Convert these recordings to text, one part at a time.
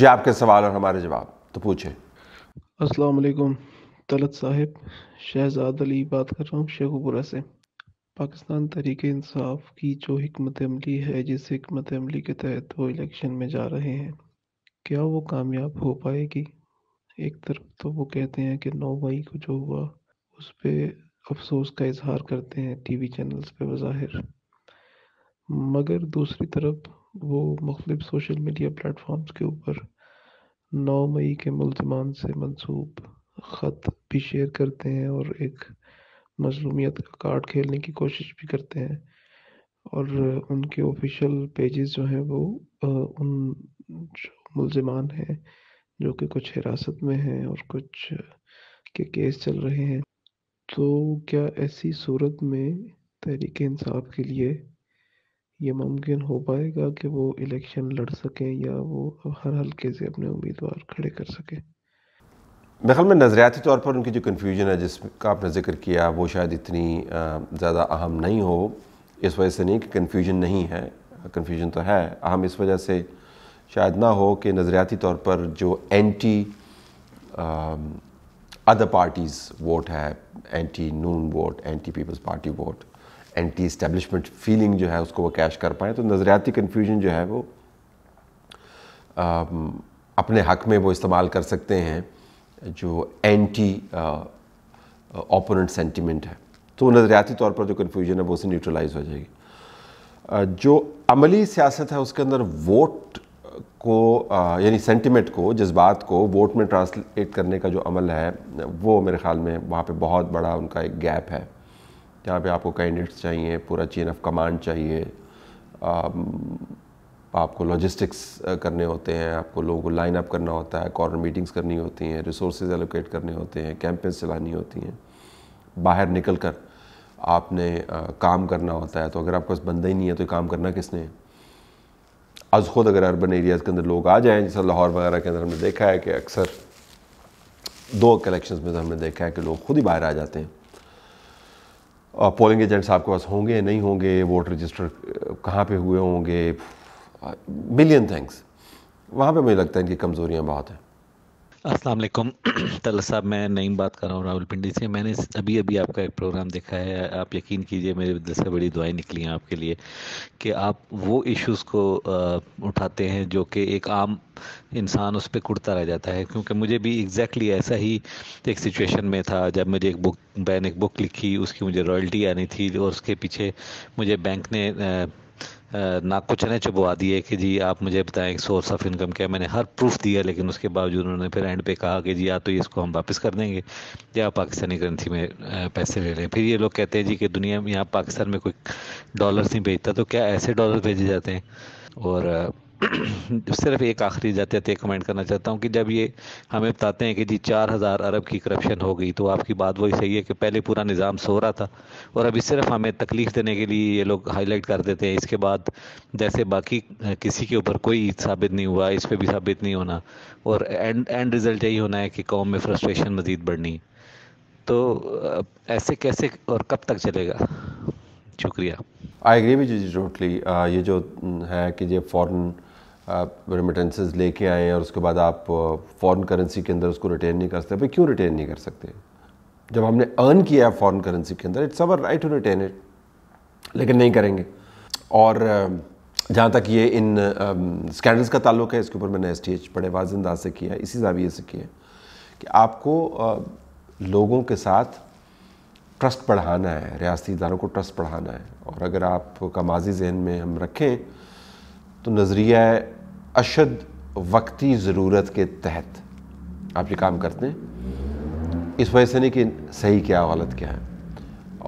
जी आपके सवाल और हमारे जवाब तो पूछे अस्सलाम वालेकुम तलत साहब शहजाद अली बात कर रहा हूँ शेखुपुरा से पाकिस्तान तरीके इंसाफ की जो हमत अमली है जिस हमत अमली के तहत वो इलेक्शन में जा रहे हैं क्या वो कामयाब हो पाएगी एक तरफ तो वो कहते हैं कि नौ मई को जो हुआ उस पर अफसोस का इजहार करते हैं टीवी चैनल्स पे बज़ाहिर मगर दूसरी तरफ वो मुख्तलिफ सोशल मीडिया प्लेटफॉर्म्स के ऊपर नौ मई के मुलजमान से मनसूब ख़त भी शेयर करते हैं और एक मजलूमियत का कार्ड खेलने की कोशिश भी करते हैं और उनके ऑफिशियल पेजेस जो हैं वो उन जो मुलजमान हैं जो कि कुछ हिरासत में हैं और कुछ के केस चल रहे हैं तो क्या ऐसी सूरत में तहरीक इंसाफ के लिए ये मुमकिन हो पाएगा कि वो इलेक्शन लड़ सकें या वो हर हल्के से अपने उम्मीदवार खड़े कर सकें मेरे में नज़रियाती तौर पर उनकी जो कन्फ्यूजन है जिसका आपने जिक्र किया वो शायद इतनी ज़्यादा अहम नहीं हो इस वजह से नहीं कि कन्फ्यूजन नहीं है कन्फ्यूजन तो है अहम इस वजह से शायद ना हो कि नज़रियाती तौर पर जो एंटी अदर पार्टीज़ वोट है anti Noon vote anti Peoples Party vote anti establishment feeling जो है उसको वो कैश कर पाएँ तो नज़रियाती कन्फ्यूजन जो है वो आ, अपने हक में वो इस्तेमाल कर सकते हैं जो एंटी ओपोनेंट सेंटिमेंट है तो नज़रियाती तौर पर जो कन्फ्यूजन है वो उसे न्यूट्रलाइज हो जाएगी आ, जो अमली सियासत है उसके अंदर वोट को यानी सेंटिमेंट को जज्बात को वोट में ट्रांसलेट करने का जो अमल है वो मेरे ख्याल में वहाँ पे बहुत बड़ा उनका एक गैप है जहाँ पे आपको कैंडिडेट्स चाहिए पूरा चेन ऑफ कमांड चाहिए आपको लॉजिस्टिक्स करने होते हैं आपको लोगों को लाइन अप करना होता है कॉर्नर मीटिंग्स करनी होती हैं रिसोर्स एलोकेट करने होते हैं कैंपेन्स चलानी होती हैं बाहर निकल कर आपने आ, काम करना होता है तो अगर आपके पास बंदा ही नहीं है तो काम करना किसने आज खुद अगर अर्बन एरियाज़ के अंदर लोग आ जाएँ जैसा लाहौर वगैरह के अंदर हमने देखा है कि अक्सर दो कलेक्शंस में तो हमने देखा है कि लोग खुद ही बाहर आ जाते हैं और पोलिंग एजेंट्स आपके पास होंगे नहीं होंगे वोट रजिस्टर कहाँ पे हुए होंगे मिलियन थैंक्स वहाँ पे मुझे लगता है इनकी कमज़ोरियाँ बहुत हैं अस्सलाम वालेकुम तल साहब मैं नईम बात कर रहा हूँ पिंडी से मैंने अभी अभी आपका एक प्रोग्राम देखा है आप यकीन कीजिए मेरे दिल से बड़ी दुआएं निकली हैं आपके लिए कि आप वो इश्यूज़ को उठाते हैं जो कि एक आम इंसान उस पर कुड़ता रह जाता है क्योंकि मुझे भी एग्जैक्टली exactly ऐसा ही एक सिचुएशन में था जब मुझे एक बुक बैन एक बुक लिखी उसकी मुझे रॉयल्टी आनी थी और उसके पीछे मुझे बैंक ने नाकुचने चुबवा दिए कि जी आप मुझे बताएं सोर्स ऑफ इनकम क्या मैंने हर प्रूफ दिया लेकिन उसके बावजूद उन्होंने फिर एंड पे कहा कि जी या तो इसको हम वापस कर देंगे या पाकिस्तानी करेंसी में पैसे ले लें फिर ये लोग कहते हैं जी कि दुनिया में यहाँ पाकिस्तान में कोई डॉलर्स नहीं भेजता तो क्या ऐसे डॉलर भेजे जाते हैं और तो सिर्फ एक आखिरी जाते थे तो कमेंट करना चाहता हूँ कि जब ये हमें बताते हैं कि जी चार हज़ार अरब की करप्शन हो गई तो आपकी बात वही सही है कि पहले पूरा निज़ाम सो रहा था और अभी सिर्फ हमें तकलीफ़ देने के लिए ये लोग हाईलाइट कर देते हैं इसके बाद जैसे बाकी किसी के ऊपर कोई साबित नहीं हुआ इस पर भी साबित नहीं होना और एंड एंड रिज़ल्ट यही होना है कि कौम में फ्रस्ट्रेशन मज़ीद बढ़नी तो ऐसे कैसे और कब तक चलेगा शुक्रिया I agree with you totally ये जो है कि ये फॉरेन आप रेमिटेंसेज लेके आए हैं और उसके बाद आप फॉरेन करेंसी के अंदर उसको रिटेन नहीं कर सकते भाई क्यों रिटेन नहीं कर सकते जब हमने अर्न किया है फॉरेन करेंसी के अंदर it's our right to retain it लेकिन नहीं करेंगे और जहाँ तक ये इन स्कैंडल्स का ताल्लुक है इसके ऊपर मैंने एस टी एच बड़े वाजनदाज से किया है इसी जाविए से किया कि आपको लोगों के साथ ट्रस्ट बढ़ाना है रियासती इदारों को ट्रस्ट बढ़ाना है और अगर आपका माजी जहन में हम रखें तो नज़रिया अशद वक्ती ज़रूरत के तहत आप ये काम करते हैं इस वजह से नहीं कि सही क्या गलत क्या है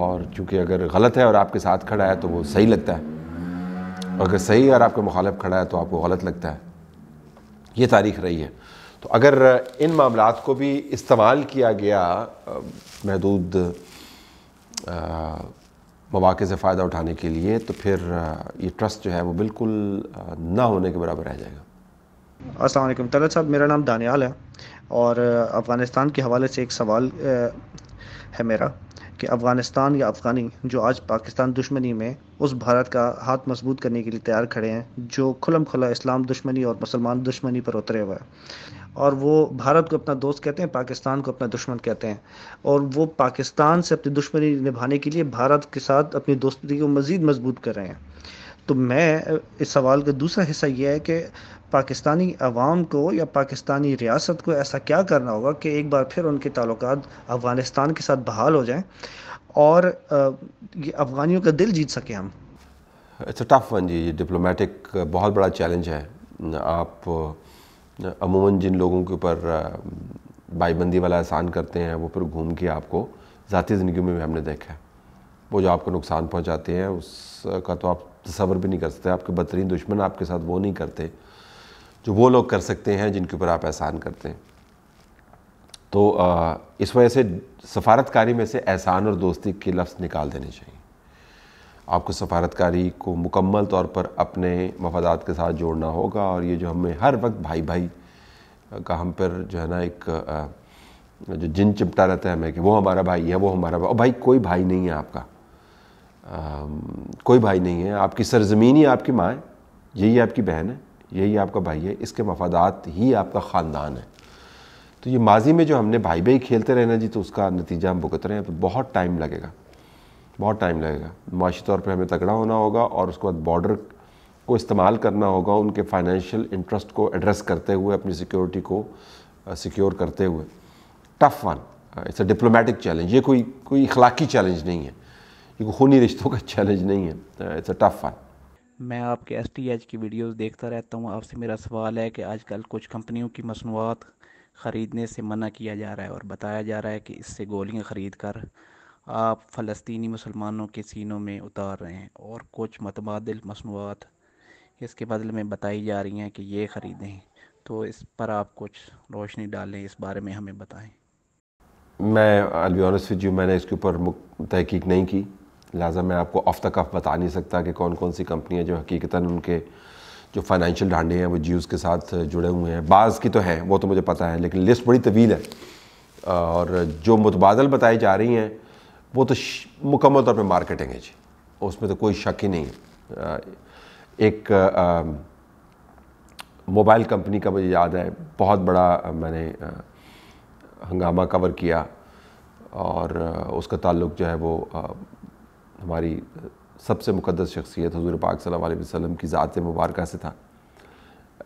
और चूँकि अगर गलत है और आपके साथ खड़ा है तो वो सही लगता है अगर सही और आपके मुखालफ खड़ा है तो आपको गलत लगता है ये तारीख रही है तो अगर इन मामला को भी इस्तेमाल किया गया महदूद मौाक़े से फ़ायदा उठाने के लिए तो फिर ये ट्रस्ट जो है वो बिल्कुल ना होने के बराबर रह जाएगा असल तलत साहब मेरा नाम दानियाल है और अफ़गानिस्तान के हवाले से एक सवाल है मेरा कि अफ़गानिस्तान या अफ़गानी जो आज पाकिस्तान दुश्मनी में उस भारत का हाथ मजबूत करने के लिए तैयार खड़े हैं जो खुलम खुला इस्लाम दुश्मनी और मुसलमान दुश्मनी पर उतरे हुए हैं और वो भारत को अपना दोस्त कहते हैं पाकिस्तान को अपना दुश्मन कहते हैं और वो पाकिस्तान से अपनी दुश्मनी निभाने के लिए भारत के साथ अपनी दोस्ती को मज़ीद मजबूत कर रहे हैं तो मैं इस सवाल का दूसरा हिस्सा यह है कि पाकिस्तानी अवाम को या पाकिस्तानी रियासत को ऐसा क्या करना होगा कि एक बार फिर उनके ताल्लुक अफ़गानिस्तान के साथ बहाल हो जाएं और ये अफ़गानियों का दिल जीत सकें हम इट्स अच्छा, टफ वन जी ये डिप्लोमेटिक बहुत बड़ा चैलेंज है आप अमूमन जिन लोगों के ऊपर बाईबंदी वाला एहसान करते हैं वो फिर घूम के आपको ज़ाती ज़िंदगी में भी हमने देखा है वो जो आपको नुकसान पहुंचाते हैं उसका तो आप तस्वर भी नहीं कर सकते आपके बदतरीन दुश्मन आपके साथ वो नहीं करते जो वो लोग कर सकते हैं जिनके ऊपर आप एहसान करते हैं तो इस वजह से सफारतकारी में से एहसान और दोस्ती के लफ्ज़ निकाल देने चाहिए आपको सफारतकारी को मुकम्मल तौर पर अपने मफादात के साथ जोड़ना होगा और ये जो हमें हर वक्त भाई भाई का हम पर जो है ना एक जो जिन चिपटा रहता है हमें कि वो हमारा भाई है वो हमारा भाई भाई कोई भाई नहीं है आपका आ, कोई भाई नहीं है आपकी सरजमीन ही आपकी माँ है यही आपकी बहन है यही आपका भाई है इसके मफादात ही आपका ख़ानदान है तो ये माजी में जो हमने भाई भाई खेलते रहना जी तो उसका नतीजा हम भुगत रहे हैं तो बहुत टाइम लगेगा बहुत टाइम लगेगा माशी तौर पर हमें तगड़ा होना होगा और उसके बाद बॉर्डर को इस्तेमाल करना होगा उनके फाइनेंशियल इंटरेस्ट को एड्रेस करते हुए अपनी सिक्योरिटी को सिक्योर करते हुए tough one it's a diplomatic challenge ये कोई कोई इखलाकी चैलेंज नहीं है ये कोई खूनी रिश्तों का चैलेंज नहीं है इट्स अ टफ़ वन मैं आपके एस टी एच की वीडियोज़ देखता रहता हूँ आपसे मेरा सवाल है कि आजकल कुछ कंपनियों की मसनूआत ख़रीदने से मना किया जा रहा है और बताया जा रहा है कि इससे गोलियाँ ख़रीद कर आप फ़लस्तनी मुसलमानों के सीनों में उतार रहे हैं और कुछ मतबादल मसनूआत इसके बदले में बताई जा रही हैं कि ये ख़रीदें तो इस पर आप कुछ रोशनी डालें इस बारे में हमें बताएं मैं अलवी ऑनस्ट जी मैंने इसके ऊपर तहकीक नहीं की लिहाजा मैं आपको अफ तक आप बता नहीं सकता कि कौन कौन सी कंपनियाँ जो हकीकता उनके जो फाइनेंशियल ढांडे हैं वो जीवस के साथ जुड़े हुए हैं बाज़ की तो हैं वो तो मुझे पता है लेकिन लिस्ट बड़ी तवील है और जो मुतबादल बताई जा रही हैं वो तो मुकम्मल तौर पर मार्केटिंग है जी उसमें तो कोई शक ही नहीं है एक मोबाइल कंपनी का मुझे याद है बहुत बड़ा मैंने हंगामा कवर किया और उसका ताल्लुक जो है वो हमारी सबसे मुकदस शख्सियत हजूर पाक सल्लल्लाहु अलैहि वसल्लम की ज़ात मुबारक से था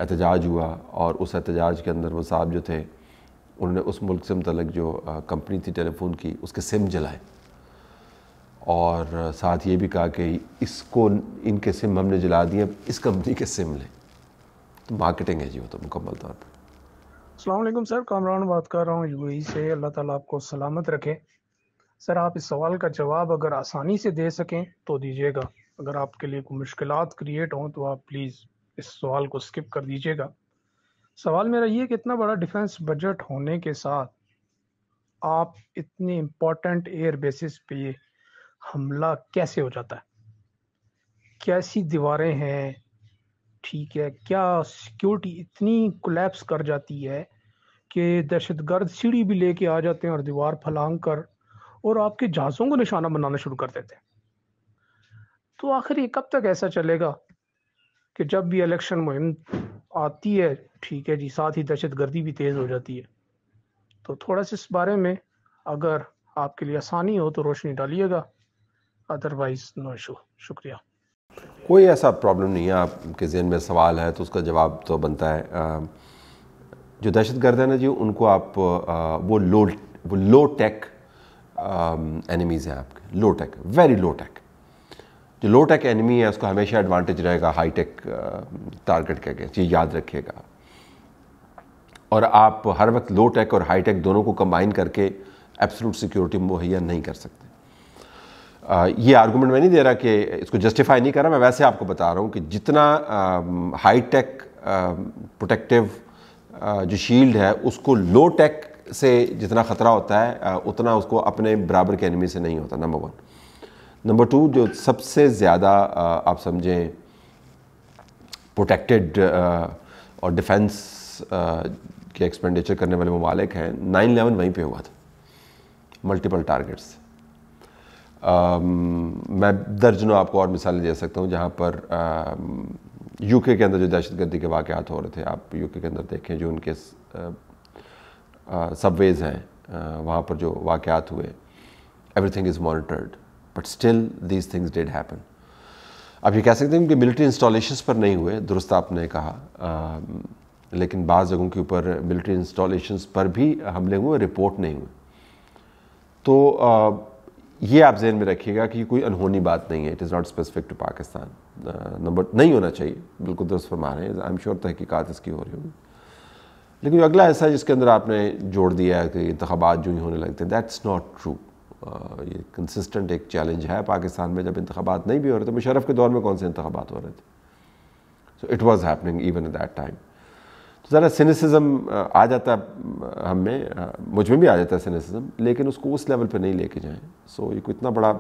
एहतजाज हुआ और उस एहतजाज के अंदर वो साहब जो थे उन्होंने उस मुल्क से मतलब जो कंपनी थी टेलीफोन की उसके सिम जलाए और साथ ये भी कहा कि इसको इनके सिम हमने जला दिए इस कंपनी के सिम लें तो मार्केटिंग है जी वो तो मुकम्मल तौर पर अलैक्म सर कामरान बात कर रहा हूँ यू से अल्लाह ताला आपको सलामत रखे सर आप इस सवाल का जवाब अगर आसानी से दे सकें तो दीजिएगा अगर आपके लिए कोई मुश्किल क्रिएट हों तो आप प्लीज़ इस सवाल को स्किप कर दीजिएगा सवाल मेरा ये कि इतना बड़ा डिफेंस बजट होने के साथ आप इतनी इम्पोर्टेंट एयर बेसिस पे हमला कैसे हो जाता है कैसी दीवारें हैं ठीक है क्या सिक्योरिटी इतनी कोलैप्स कर जाती है कि दहशत गर्द सीढ़ी भी लेके आ जाते हैं और दीवार फलांग कर और आपके जहाज़ों को निशाना बनाना शुरू कर देते हैं तो आखिर ये कब तक ऐसा चलेगा कि जब भी इलेक्शन मुहिम आती है ठीक है जी साथ ही दहशत गर्दी भी तेज़ हो जाती है तो थोड़ा सा इस बारे में अगर आपके लिए आसानी हो तो रोशनी डालिएगा अदरवाइज नो इशू शुक्रिया कोई ऐसा प्रॉब्लम नहीं है आपके जहन में सवाल है तो उसका जवाब तो बनता है जो दहशत गर्द है ना जी उनको आप वो लो वो लो टेक एनिमीज़ हैं आपके low tech very low tech जो लो टेक एनिमी है उसको हमेशा एडवांटेज रहेगा हाई टेक टारगेट के अगेंस्ट ये याद रखिएगा और आप हर वक्त लो टेक और हाई टेक दोनों को कंबाइन करके एब्सोलूट सिक्योरिटी मुहैया नहीं कर सकते ये आर्गूमेंट मैं नहीं दे रहा कि इसको जस्टिफाई नहीं कर रहा मैं वैसे आपको बता रहा हूँ कि जितना हाई टेक प्रोटेक्टिव जो शील्ड है उसको लो टेक से जितना ख़तरा होता है उतना उसको अपने बराबर के एनिमी से नहीं होता नंबर वन नंबर टू जो सबसे ज़्यादा आप समझें प्रोटेक्टेड और डिफेंस के एक्सपेंडिचर करने वाले ममालिक हैं नाइन इलेवन वहीं पे हुआ था मल्टीपल टारगेट्स Um, मैं दर्जनों आपको और मिसालें दे सकता हूँ जहाँ पर यूके um, के अंदर जो दहशतगर्दी के वाक़ात हो रहे थे आप यूके के अंदर देखें जो उनके सबवेज़ हैं वहाँ पर जो वाक़ात हुए everything is monitored but still these things did happen आप ये कह सकते हैं कि मिलिट्री इंस्टॉलेशन पर नहीं हुए दुरुस्त आपने कहा आ, um, लेकिन बाज़ जगहों के ऊपर मिलिट्री इंस्टॉलेशंस पर भी हमले हुए रिपोर्ट नहीं हुए तो आ, ये आप जहन में रखिएगा कि कोई अनहोनी बात नहीं है it is not specific to Pakistan number नहीं होना चाहिए बिल्कुल दुरुस्त फरमा रहे हैं आई एम श्योर तहकीकात इसकी हो रही होगी लेकिन अगला ऐसा जिसके अंदर आपने जोड़ दिया है कि इंतबात जो ही होने लगते हैं दैट्स नॉट ट्रू ये कंसिस्टेंट एक चैलेंज है पाकिस्तान में जब इंतबात नहीं भी हो रहे थे तो मुशरफ के दौर में कौन से इंतबात हो रहे थे so it was happening even at that time तो ज़रा सिनेसिज्म आ जाता है हम में मुझ में भी आ जाता है सिनेसिज्म लेकिन उसको उस लेवल पे नहीं लेके जाएं सो ये कोई इतना बड़ा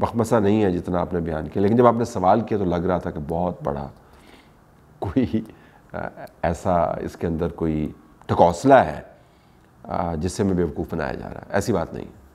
बखमसा नहीं है जितना आपने बयान किया लेकिन जब आपने सवाल किया तो लग रहा था कि बहुत बड़ा कोई ऐसा इसके अंदर कोई टकौसला है जिससे मैं बेवकूफ़ बनाया जा रहा है ऐसी बात नहीं है